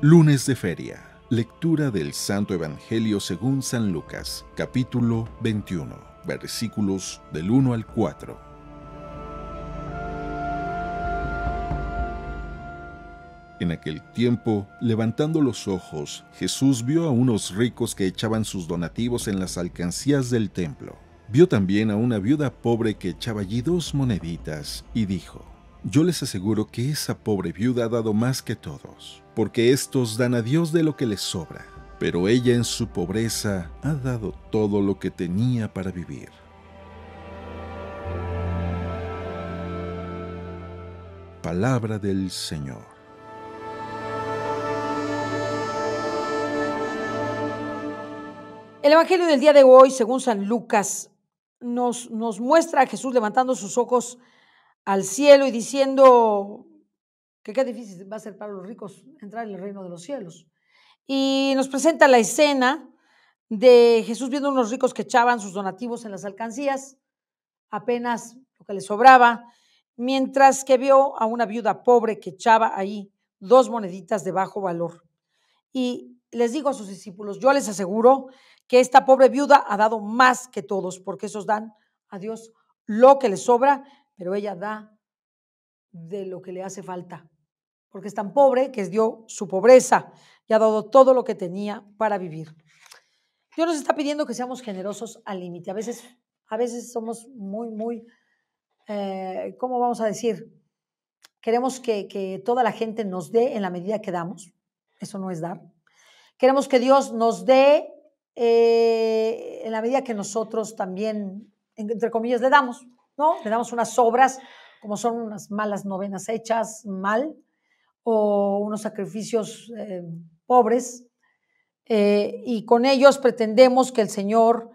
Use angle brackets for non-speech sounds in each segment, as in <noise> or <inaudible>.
Lunes de Feria. Lectura del Santo Evangelio según San Lucas, capítulo 21, versículos del 1 al 4. En aquel tiempo, levantando los ojos, Jesús vio a unos ricos que echaban sus donativos en las alcancías del templo. Vio también a una viuda pobre que echaba allí dos moneditas y dijo, yo les aseguro que esa pobre viuda ha dado más que todos, porque estos dan a Dios de lo que les sobra, pero ella en su pobreza ha dado todo lo que tenía para vivir. Palabra del Señor. El Evangelio del día de hoy, según San Lucas, nos, nos muestra a Jesús levantando sus ojos al cielo y diciendo que qué difícil va a ser para los ricos entrar en el reino de los cielos. Y nos presenta la escena de Jesús viendo a unos ricos que echaban sus donativos en las alcancías, apenas lo que les sobraba, mientras que vio a una viuda pobre que echaba ahí dos moneditas de bajo valor. Y les digo a sus discípulos, yo les aseguro que esta pobre viuda ha dado más que todos, porque esos dan a Dios lo que les sobra pero ella da de lo que le hace falta, porque es tan pobre que dio su pobreza y ha dado todo lo que tenía para vivir. Dios nos está pidiendo que seamos generosos al límite. A veces, a veces somos muy, muy, eh, ¿cómo vamos a decir? Queremos que, toda la gente nos dé en la medida que damos. Eso no es dar. Queremos que Dios nos dé eh, en la medida que nosotros también, entre comillas, le damos. ¿no? Le damos unas obras, como son unas malas novenas hechas mal, o unos sacrificios eh, pobres, eh, y con ellos pretendemos que el Señor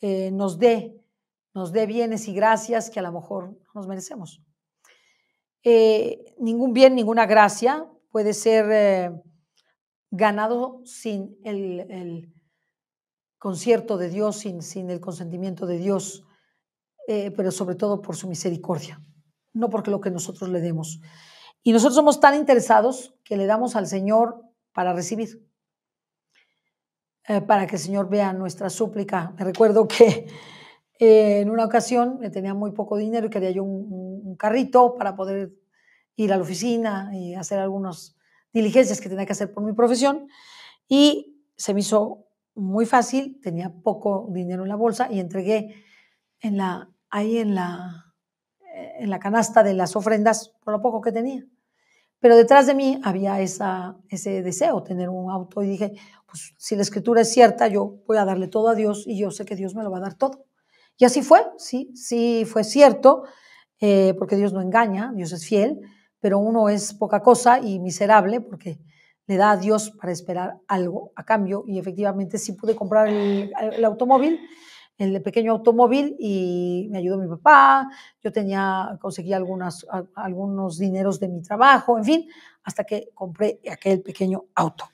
eh, nos dé, nos dé bienes y gracias que a lo mejor nos merecemos. ningún bien, ninguna gracia puede ser ganado sin el, concierto de Dios, sin, sin el consentimiento de Dios. Eh, pero sobre todo por su misericordia, no porque lo que nosotros le demos. Y nosotros somos tan interesados que le damos al Señor para recibir, eh, para que el Señor vea nuestra súplica. Me recuerdo que eh, en una ocasión me tenía muy poco dinero y quería yo un carrito para poder ir a la oficina y hacer algunas diligencias que tenía que hacer por mi profesión. Y se me hizo muy fácil, tenía poco dinero en la bolsa y entregué en la, ahí en la, eh, en la canasta de las ofrendas por lo poco que tenía. Pero detrás de mí había esa, ese deseo, tener un auto, y dije, pues si la escritura es cierta, yo voy a darle todo a Dios y yo sé que Dios me lo va a dar todo. Y así fue, sí, sí fue cierto, eh, porque Dios no engaña, Dios es fiel, pero uno es poca cosa y miserable porque le da a Dios para esperar algo a cambio y efectivamente sí pude comprar el automóvil el pequeño automóvil y me ayudó mi papá, yo tenía, conseguí algunas, algunos dineros de mi trabajo, en fin, hasta que compré aquel pequeño auto.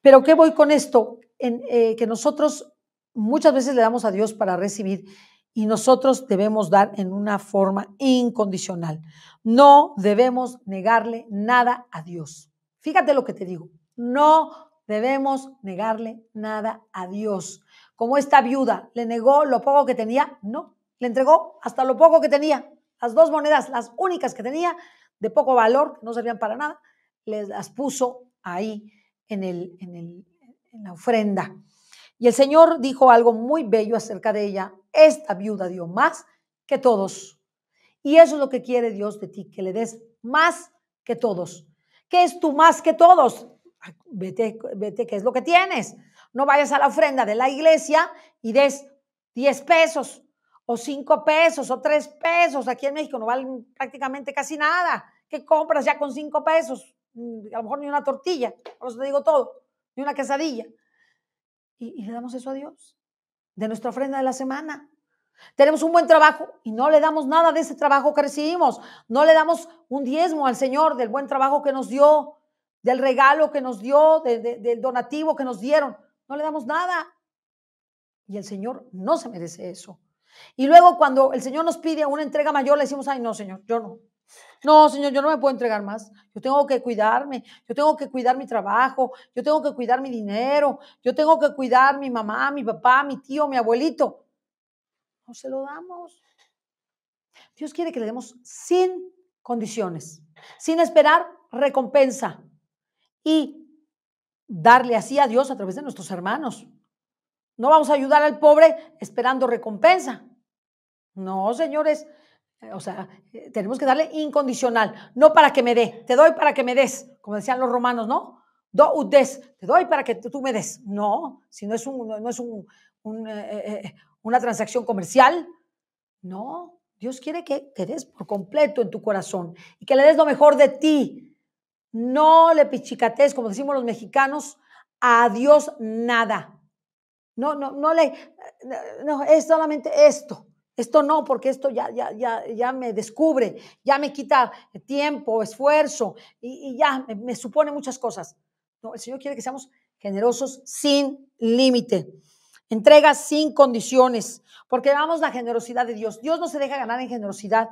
Pero ¿qué voy con esto? En, eh, que nosotros muchas veces le damos a Dios para recibir y nosotros debemos dar en una forma incondicional. No debemos negarle nada a Dios. Fíjate lo que te digo, no debemos negarle nada a Dios como esta viuda, le negó lo poco que tenía, no, le entregó hasta lo poco que tenía. Las dos monedas, las únicas que tenía, de poco valor, no servían para nada, les las puso ahí en, el, en, la ofrenda. Y el Señor dijo algo muy bello acerca de ella. Esta viuda dio más que todos. Y eso es lo que quiere Dios de ti, que le des más que todos. ¿Qué es tú más que todos? Vete, vete, ¿qué es lo que tienes? No vayas a la ofrenda de la iglesia y des 10 pesos o 5 pesos o 3 pesos. Aquí en México no valen prácticamente casi nada. ¿Qué compras ya con 5 pesos? Mm, a lo mejor ni una tortilla, por eso te digo todo, ni una quesadilla. Y, le damos eso a Dios, de nuestra ofrenda de la semana. Tenemos un buen trabajo y no le damos nada de ese trabajo que recibimos. No le damos un diezmo al Señor del buen trabajo que nos dio, del regalo que nos dio, del donativo que nos dieron no le damos nada. Y el Señor no se merece eso. Y luego cuando el Señor nos pide una entrega mayor, le decimos, ay, no, Señor, yo no. No, Señor, yo no me puedo entregar más. Yo tengo que cuidarme, yo tengo que cuidar mi trabajo, yo tengo que cuidar mi dinero, yo tengo que cuidar mi mamá, mi papá, mi tío, mi abuelito. No se lo damos. Dios quiere que le demos sin condiciones, sin esperar recompensa y darle así a Dios a través de nuestros hermanos. No vamos a ayudar al pobre esperando recompensa. No, señores. Eh, o sea, eh, tenemos que darle incondicional, no para que me dé, te doy para que me des, como decían los romanos, ¿no? Do ut des, te doy para que tú me des. No, si no es, un, no es un, eh, una transacción comercial, no. Dios quiere que te des por completo en tu corazón y que le des lo mejor de ti, no le pichicates, como decimos los mexicanos, a Dios nada. No, no, no le, no, es solamente esto. Esto no, porque esto ya, ya, ya, ya me descubre, ya me quita tiempo, esfuerzo y, ya me, supone muchas cosas. No, el Señor quiere que seamos generosos sin límite. Entrega sin condiciones, porque amamos la generosidad de Dios. Dios no se deja ganar en generosidad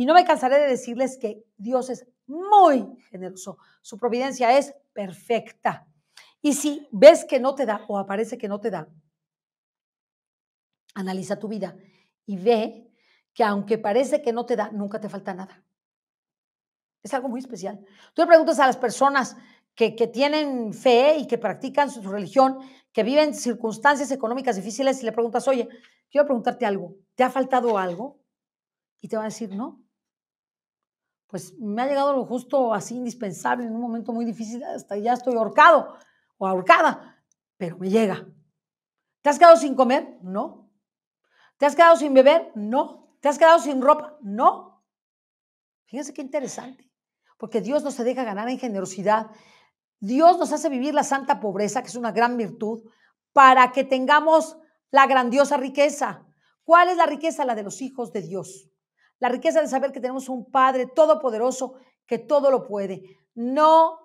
y no me cansaré de decirles que Dios es muy generoso. Su providencia es perfecta. Y si ves que no te da o aparece que no te da, analiza tu vida y ve que aunque parece que no te da, nunca te falta nada. Es algo muy especial. Tú le preguntas a las personas que, tienen fe y que practican su, religión, que viven circunstancias económicas difíciles y le preguntas, oye, quiero preguntarte algo, ¿te ha faltado algo? Y te va a decir, no, pues me ha llegado lo justo así indispensable en un momento muy difícil, hasta ya estoy ahorcado o ahorcada, pero me llega. ¿Te has quedado sin comer? No. ¿Te has quedado sin beber? No. ¿Te has quedado sin ropa? No. Fíjense qué interesante, porque Dios no se deja ganar en generosidad. Dios nos hace vivir la santa pobreza, que es una gran virtud, para que tengamos la grandiosa riqueza. ¿Cuál es la riqueza? La de los hijos de Dios. La riqueza de saber que tenemos un Padre todopoderoso que todo lo puede. No,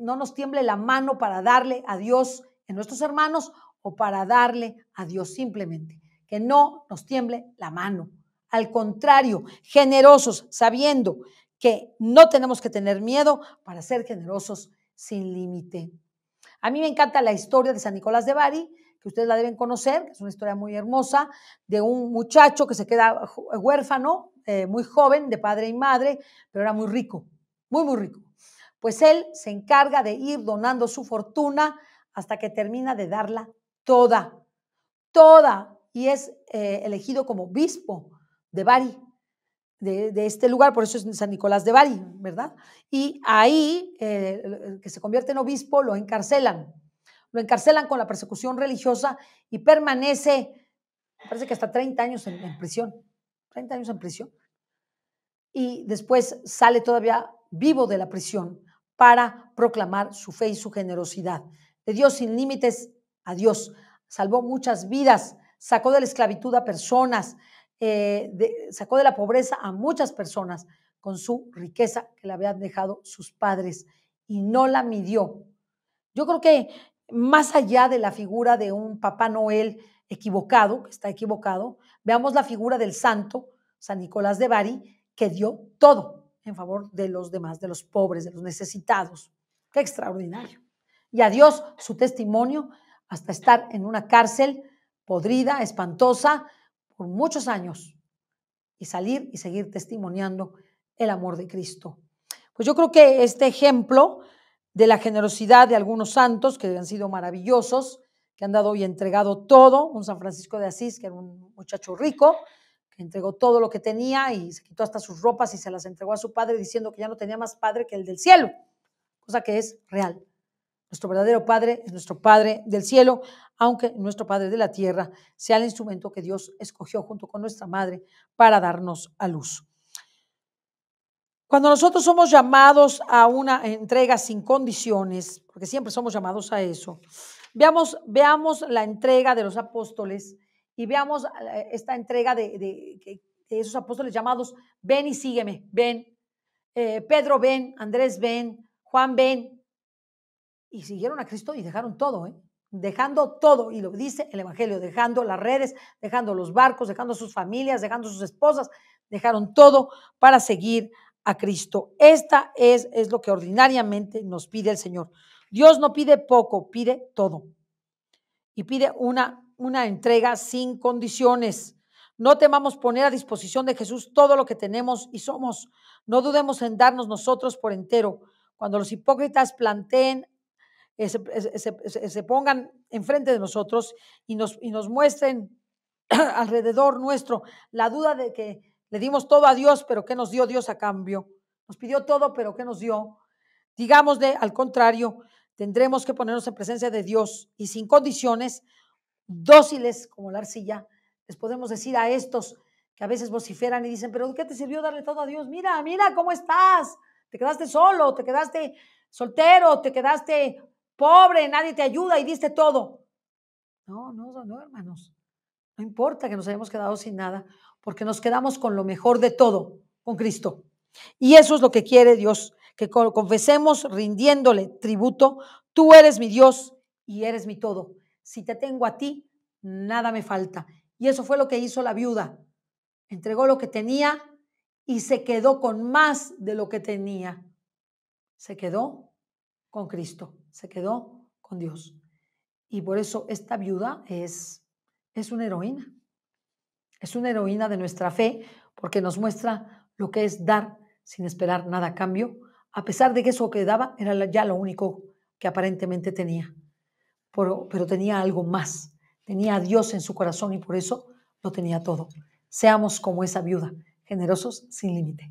no nos tiemble la mano para darle a Dios en nuestros hermanos o para darle a Dios simplemente. Que no nos tiemble la mano. Al contrario, generosos, sabiendo que no tenemos que tener miedo para ser generosos sin límite. A mí me encanta la historia de San Nicolás de Bari, que ustedes la deben conocer, que es una historia muy hermosa, de un muchacho que se queda huérfano, eh, muy joven, de padre y madre, pero era muy rico, muy, muy rico. Pues él se encarga de ir donando su fortuna hasta que termina de darla toda, toda, y es eh, elegido como obispo de Bari, de, este lugar, por eso es San Nicolás de Bari, ¿verdad? Y ahí, eh, que se convierte en obispo, lo encarcelan lo encarcelan con la persecución religiosa y permanece, parece que hasta 30 años en, prisión, 30 años en prisión. Y después sale todavía vivo de la prisión para proclamar su fe y su generosidad. De Dios sin límites a Dios. Salvó muchas vidas, sacó de la esclavitud a personas, eh, sacó de la pobreza a muchas personas con su riqueza que le habían dejado sus padres y no la midió. Yo creo que más allá de la figura de un Papá Noel equivocado, que está equivocado, veamos la figura del santo, San Nicolás de Bari, que dio todo en favor de los demás, de los pobres, de los necesitados. Qué extraordinario. Y a Dios su testimonio hasta estar en una cárcel podrida, espantosa, por muchos años y salir y seguir testimoniando el amor de Cristo. Pues yo creo que este ejemplo de la generosidad de algunos santos que han sido maravillosos, que han dado y entregado todo, un San Francisco de Asís, que era un muchacho rico, que entregó todo lo que tenía y se quitó hasta sus ropas y se las entregó a su padre diciendo que ya no tenía más padre que el del cielo, cosa que es real. Nuestro verdadero Padre es nuestro Padre del cielo, aunque nuestro Padre de la tierra sea el instrumento que Dios escogió junto con nuestra Madre para darnos a luz. Cuando nosotros somos llamados a una entrega sin condiciones, porque siempre somos llamados a eso, veamos, veamos la entrega de los apóstoles y veamos eh, esta entrega de, esos apóstoles llamados, ven y sígueme, ven, eh, Pedro ven, Andrés ven, Juan ven, y siguieron a Cristo y dejaron todo, ¿eh? dejando todo, y lo dice el Evangelio, dejando las redes, dejando los barcos, dejando sus familias, dejando sus esposas, dejaron todo para seguir Cristo. Esta es, es lo que ordinariamente nos pide el Señor. Dios no pide poco, pide todo. Y pide una, una entrega sin condiciones. No temamos poner a disposición de Jesús todo lo que tenemos y somos. No dudemos en darnos nosotros por entero. Cuando los hipócritas planteen, eh, eh, se, se, se, se, pongan enfrente de nosotros y nos, y nos muestren <clears throat> alrededor nuestro la duda de que le dimos todo a Dios, pero ¿qué nos dio Dios a cambio? Nos pidió todo, pero ¿qué nos dio? Digámosle, al contrario, tendremos que ponernos en presencia de Dios y sin condiciones, dóciles como la arcilla, les podemos decir a estos que a veces vociferan y dicen, pero ¿qué te sirvió darle todo a Dios? Mira, mira cómo estás. Te quedaste solo, te quedaste soltero, te quedaste pobre, nadie te ayuda y diste todo. No, no, no, hermanos. No importa que nos hayamos quedado sin nada porque nos quedamos con lo mejor de todo, con Cristo. Y eso es lo que quiere Dios, que confesemos rindiéndole tributo, tú eres mi Dios y eres mi todo. Si te tengo a ti, nada me falta. Y eso fue lo que hizo la viuda. Entregó lo que tenía y se quedó con más de lo que tenía. Se quedó con Cristo, se quedó con Dios. Y por eso esta viuda es, es una heroína. Es una heroína de nuestra fe porque nos muestra lo que es dar sin esperar nada a cambio, a pesar de que eso que daba era ya lo único que aparentemente tenía. Pero, tenía algo más, tenía a Dios en su corazón y por eso lo tenía todo. Seamos como esa viuda, generosos sin límite.